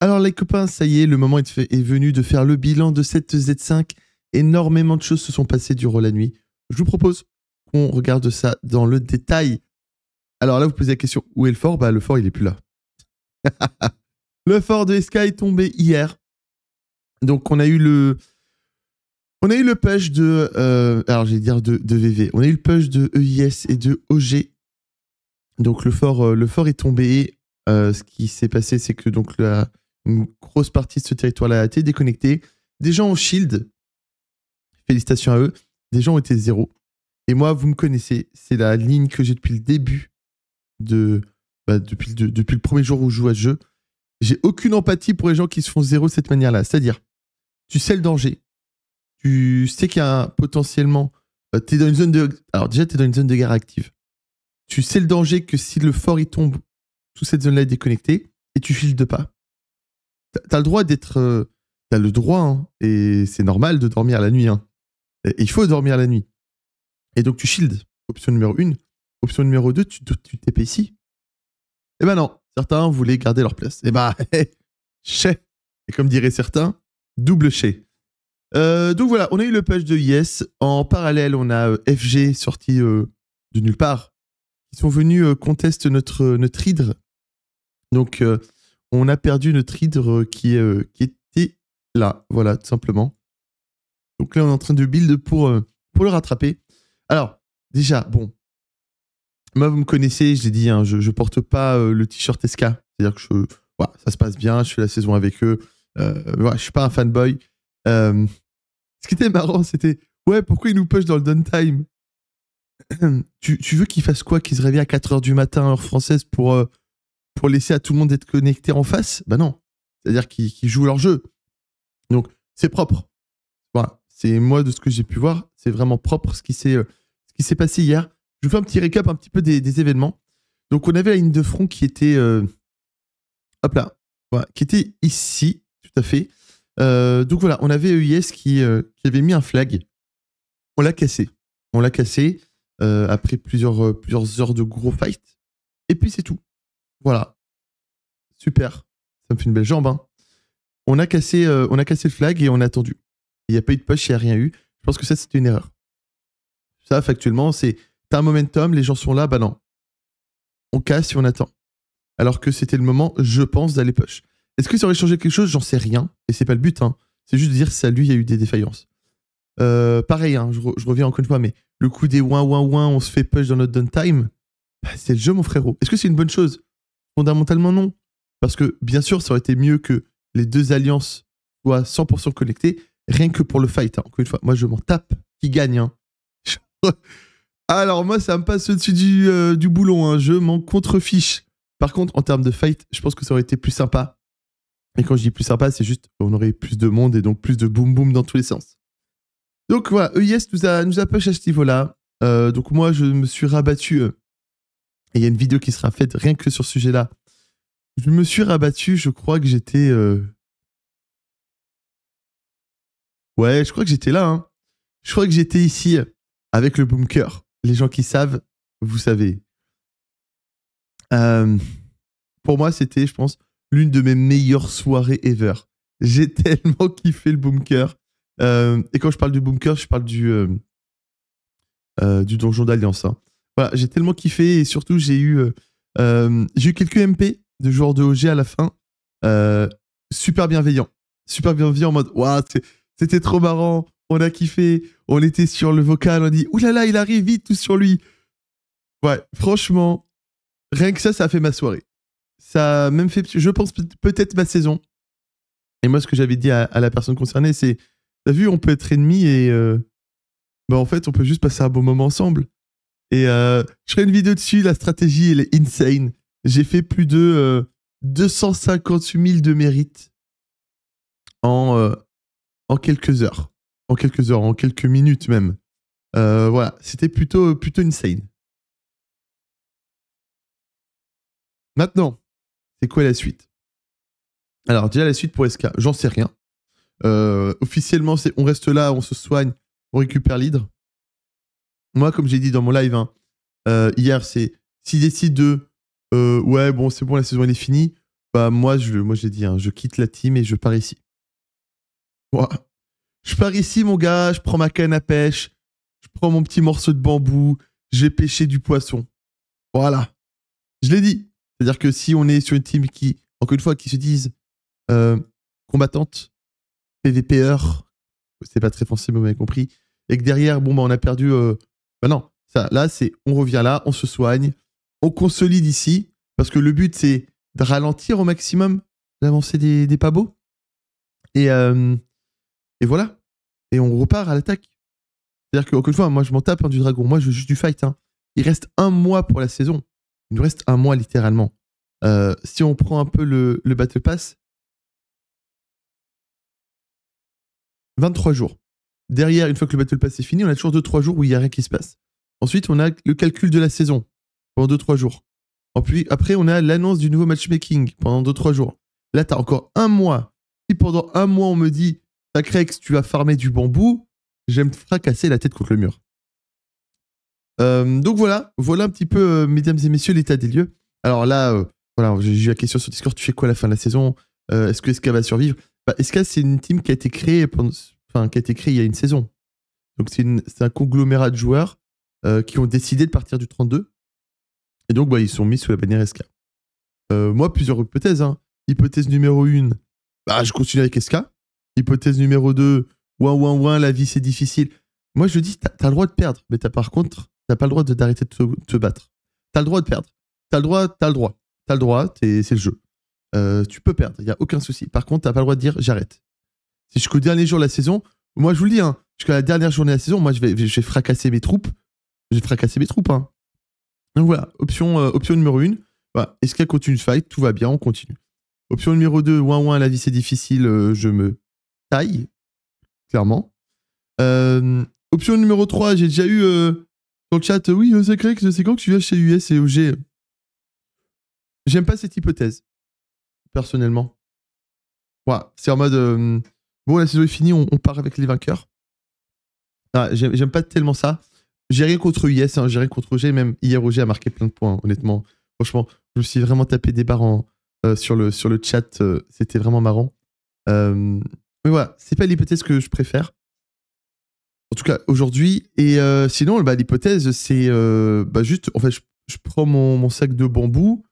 Alors les copains, ça y est, le moment est, venu de faire le bilan de cette Z5. Énormément de choses se sont passées durant la nuit. Je vous propose qu'on regarde ça dans le détail. Alors là, vous posez la question, où est le fort Bah le fort, il est plus là. le fort de SK est tombé hier. Donc on a eu le... On a eu le push de... Euh, alors j'allais dire de, de, VV. On a eu le push de EIS et de OG. Donc le fort, euh, le fort est tombé. Euh, ce qui s'est passé, c'est que donc la, une grosse partie de ce territoire-là a été déconnecté. Des gens ont shield, félicitations à eux, des gens ont été zéro. Et moi, vous me connaissez, c'est la ligne que j'ai depuis le début, de, bah, depuis, le premier jour où je joue à ce jeu. J'ai aucune empathie pour les gens qui se font zéro de cette manière-là. C'est-à-dire, tu sais le danger, tu sais qu'il y a potentiellement. Euh, es dans une zone de. Alors, déjà, tu es dans une zone de guerre active. Tu sais le danger que si le fort y tombe, toute cette zone-là est déconnectée et tu files de pas. T'as le droit d'être. Euh, t'as le droit, hein, et c'est normal de dormir la nuit. Hein. Il faut dormir la nuit. Et donc tu shield, option numéro 1. Option numéro 2, tu t'épaissis. Eh ben non, certains voulaient garder leur place. Eh ben, chais. Et comme diraient certains, double chez. Euh, donc voilà, on a eu le patch de Yes. En parallèle, on a euh, FG sorti de nulle part. Ils sont venus contester notre, notre Hydre. Donc on a perdu notre hydre euh, qui, était là. Voilà, tout simplement. Donc là, on est en train de build pour, euh, le rattraper. Alors, déjà, bon. Moi, vous me connaissez, je l'ai dit, hein, je ne porte pas euh, le t-shirt SK. C'est-à-dire que ça se passe bien, je fais la saison avec eux. Voilà, je ne suis pas un fanboy. ce qui était marrant, c'était Ouais, pourquoi ils nous pushent dans le downtime tu, tu, veux qu'ils fassent quoi Qu'ils se réveillent à 4h du matin, heure française, pour pour laisser à tout le monde d'être connecté en face Bah non. C'est-à-dire qu'ils jouent leur jeu. Donc, c'est propre. Voilà. C'est moi, de ce que j'ai pu voir, c'est vraiment propre ce qui s'est euh, passé hier. Je vous fais un petit récap un petit peu des, événements. Donc, on avait la ligne de front qui était. Euh, hop là. Voilà, qui était ici, tout à fait. Euh, donc voilà, on avait EIS qui, qui avait mis un flag. On l'a cassé. On l'a cassé après plusieurs, plusieurs heures de gros fight. Et puis c'est tout. Voilà. Super. Ça me fait une belle jambe. Hein. On, a cassé, euh, on a cassé le flag et on a attendu. Il n'y a pas eu de push, il n'y a rien eu. Je pense que ça, c'était une erreur. Ça, factuellement, c'est t'as un momentum, les gens sont là, bah non. On casse et on attend. Alors que c'était le moment, je pense, d'aller push. Est-ce que ça aurait changé quelque chose J'en sais rien. Et c'est pas le but. Hein. C'est juste de dire, ça, lui, il y a eu des défaillances. Euh, pareil, hein, je, reviens encore une fois, mais le coup des 1-1-1, on se fait push dans notre downtime, bah, c'est le jeu, mon frérot. Est-ce que c'est une bonne chose Fondamentalement, non. Parce que, bien sûr, ça aurait été mieux que les deux alliances soient 100% connectées, rien que pour le fight. Hein. Encore une fois, moi, je m'en tape qui gagne. Hein. Alors, moi, ça me passe au-dessus du, euh, du, boulon. Hein. Je m'en contrefiche. Par contre, en termes de fight, je pense que ça aurait été plus sympa. Et quand je dis plus sympa, c'est juste on aurait plus de monde et donc plus de boom boom dans tous les sens. Donc voilà, EIS nous a, nous a push à ce niveau-là. donc moi, je me suis rabattu euh, il y a une vidéo qui sera faite rien que sur ce sujet-là. Je me suis rabattu, je crois que j'étais. Euh, ouais, je crois que j'étais là. Hein. Je crois que j'étais ici avec le bunker. Les gens qui savent, vous savez. Euh, pour moi, c'était, je pense, l'une de mes meilleures soirées ever. J'ai tellement kiffé le bunker. Euh, et quand je parle du bunker, je parle du, du donjon d'alliance. Hein j'ai tellement kiffé et surtout j'ai eu, euh, euh, quelques MP de joueurs de OG à la fin. Euh, super bienveillant. Super bienveillant en mode Waouh, c'était trop marrant, on a kiffé, on était sur le vocal, on dit Oulala, là là, il arrive vite, tout sur lui. Ouais, franchement, rien que ça, ça a fait ma soirée. Ça a même fait, je pense, peut-être ma saison. Et moi, ce que j'avais dit à, la personne concernée, c'est T'as vu, on peut être ennemis et. bah, en fait, on peut juste passer un bon moment ensemble. Et euh, je ferai une vidéo dessus, la stratégie, elle est insane. J'ai fait plus de 258 euh, 000 de mérite euh, en, quelques heures. En quelques heures, en quelques minutes même. voilà, c'était plutôt, plutôt insane. Maintenant, c'est quoi la suite Alors déjà la suite pour SK, j'en sais rien. officiellement, on reste là, on se soigne, on récupère l'hydre. Moi, comme j'ai dit dans mon live hein, euh, hier, c'est s'ils décide de euh, ouais, bon, c'est bon, la saison est finie, bah moi, je, moi j'ai dit, hein, je quitte la team et je pars ici. Je pars ici, mon gars, je prends ma canne à pêche, je prends mon petit morceau de bambou, j'ai pêché du poisson. Voilà. Je l'ai dit. C'est-à-dire que si on est sur une team qui, encore une fois, qui se disent euh, combattante, PVPR, c'est pas très français, mais vous m'avez compris, et que derrière, bon, bah, on a perdu euh, bah non, ça, là, c'est on revient là, on se soigne, on consolide ici, parce que le but, c'est de ralentir au maximum l'avancée des, des pabots. Et, euh, et voilà. Et on repart à l'attaque. C'est-à-dire que, fois, moi, je m'en tape hein, du dragon. Moi, je veux juste du fight. Hein. Il reste un mois pour la saison. Il nous reste un mois, littéralement. Euh, si on prend un peu le, le Battle Pass, 23 jours. Derrière, une fois que le Battle Pass est fini, on a toujours 2-3 jours où il n'y a rien qui se passe. Ensuite, on a le calcul de la saison pendant 2-3 jours. Après, on a l'annonce du nouveau matchmaking pendant 2-3 jours. Là, tu as encore un mois. Si pendant un mois, on me dit, que tu vas farmer du bambou, j'aime fracasser la tête contre le mur. Euh, donc voilà, voilà un petit peu, euh, mesdames et messieurs, l'état des lieux. Alors là, euh, voilà, j'ai eu la question sur Discord, tu fais quoi à la fin de la saison Est-ce que SK va survivre bah, Est-ce SK, c'est une team qui a été créée pendant, Qu'est qui a il y a une saison. Donc c'est un conglomérat de joueurs euh, qui ont décidé de partir du 32. Et donc bah, ils sont mis sous la bannière SK. Euh, moi, plusieurs hypothèses. Hein. Hypothèse numéro 1, bah, je continue avec SK. Hypothèse numéro 2, ouin ouin ouin, la vie c'est difficile. Moi je dis, t'as as le droit de perdre, mais as, par contre, t'as pas le droit d'arrêter de, de, te battre. T'as le droit de perdre. T'as le droit, t'as le droit. T'as le droit, c'est le jeu. Euh, tu peux perdre, il n'y a aucun souci. Par contre, t'as pas le droit de dire j'arrête. C'est jusqu'au dernier jour de la saison. Moi, je vous le dis, hein, jusqu'à la dernière journée de la saison, moi, je vais, fracasser mes troupes. Je vais fracasser mes troupes. Hein. Donc voilà, option, euh, option numéro 1. Est-ce qu'elle continue de fight Tout va bien, on continue. Option numéro 2, 1 ouin, la vie c'est difficile, euh, je me taille, clairement. Euh, option numéro 3, j'ai déjà eu dans le chat, oui, c'est correct. c'est quand que tu viens chez US et OG J'aime pas cette hypothèse, personnellement. Voilà, c'est en mode Bon, la saison est finie, on, part avec les vainqueurs. Ah, J'aime pas tellement ça. J'ai rien contre Yes, hein, j'ai rien contre OG, Même hier, OG a marqué plein de points, honnêtement. Franchement, je me suis vraiment tapé des barres euh, sur, le, sur le chat. Euh, c'était vraiment marrant. Euh, mais voilà, c'est pas l'hypothèse que je préfère. En tout cas, aujourd'hui. Et sinon, bah, l'hypothèse, c'est bah, juste, en fait, je, prends mon, mon, sac de bambou,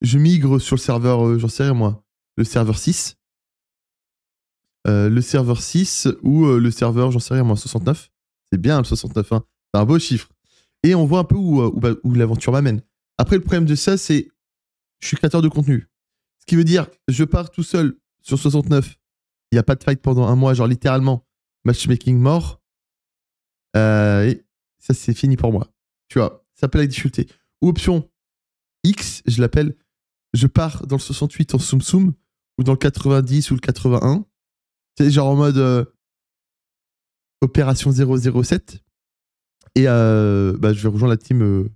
je migre sur le serveur, j'en sais rien moi, le serveur 6. Euh, le serveur 6 ou euh, le serveur, j'en sais rien, moi, 69. C'est bien le 69, hein. c'est un beau chiffre. Et on voit un peu où, euh, bah, où, l'aventure m'amène. Après, le problème de ça, c'est je suis créateur de contenu. Ce qui veut dire, je pars tout seul sur 69, il n'y a pas de fight pendant un mois, genre littéralement, matchmaking mort. et ça, c'est fini pour moi. Tu vois, ça peut la difficulté. Ou option X, je l'appelle, je pars dans le 68 en soum soum, ou dans le 90 ou le 81, c'est genre en mode euh, opération 007. Et euh, bah, je vais rejoindre la team euh,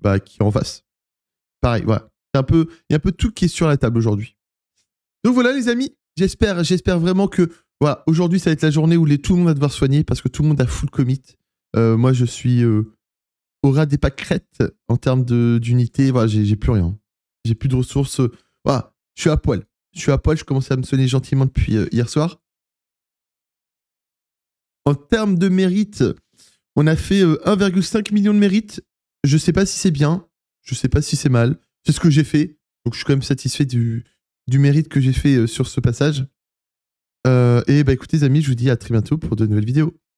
bah, qui est en face. Pareil, voilà. Un peu, il y a un peu tout qui est sur la table aujourd'hui. Donc voilà, les amis. J'espère, j'espère vraiment que voilà, aujourd'hui, ça va être la journée où tout le monde va devoir soigner parce que tout le monde a full commit. moi, je suis au ras des pâquerettes en termes d'unité. Voilà, j'ai plus rien. J'ai plus de ressources. Voilà, je suis à poil je suis à poil, je commence à me sonner gentiment depuis euh, hier soir. En termes de mérite, on a fait 1,5 euh, million de mérite. Je ne sais pas si c'est bien, je ne sais pas si c'est mal. C'est ce que j'ai fait, donc je suis quand même satisfait du, mérite que j'ai fait euh, sur ce passage. et bah écoutez amis, je vous dis à très bientôt pour de nouvelles vidéos.